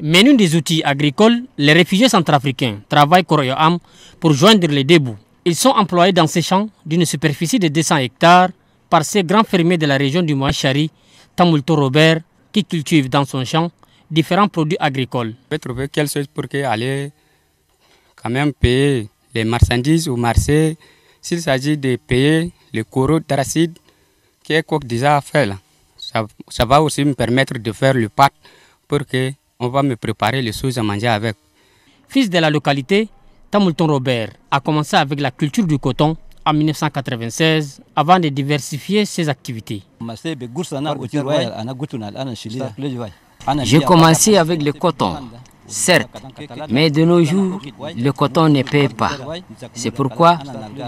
Mais l'une des outils agricoles, les réfugiés centrafricains travaillent corps pour joindre les deux bouts. Ils sont employés dans ces champs d'une superficie de 200 hectares par ces grands fermiers de la région du Moachari, Tamulto Robert, qui cultive dans son champ différents produits agricoles. Je vais trouver quelque chose pour aller quand même payer les marchandises ou marcher. S'il s'agit de payer le coraux d'acide qui est déjà fait, là. Ça, va aussi me permettre de faire le pâte pour que on va me préparer les choses à manger avec. Fils de la localité, Tamulton Robert a commencé avec la culture du coton en 1996 avant de diversifier ses activités. J'ai commencé avec le coton certes, mais de nos jours, le coton ne paie pas. C'est pourquoi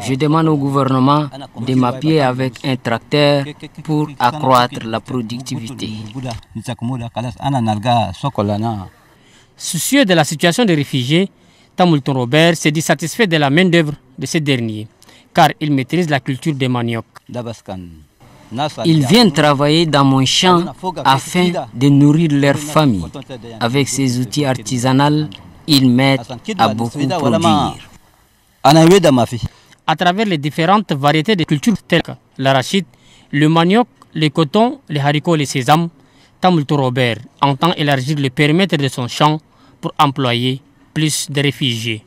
je demande au gouvernement de m'appuyer avec un tracteur pour accroître la productivité. Soucieux de la situation des réfugiés, Tamulton Robert s'est dit satisfait de la main-d'œuvre de ces derniers, car il maîtrise la culture des maniocs. Ils viennent travailler dans mon champ afin de nourrir leur famille. Avec ces outils artisanaux, ils mettent à beaucoup produire. À travers les différentes variétés de cultures telles que l'arachide, le manioc, le coton, les haricots et les sésames, Tamulto Robert entend élargir le périmètre de son champ pour employer plus de réfugiés.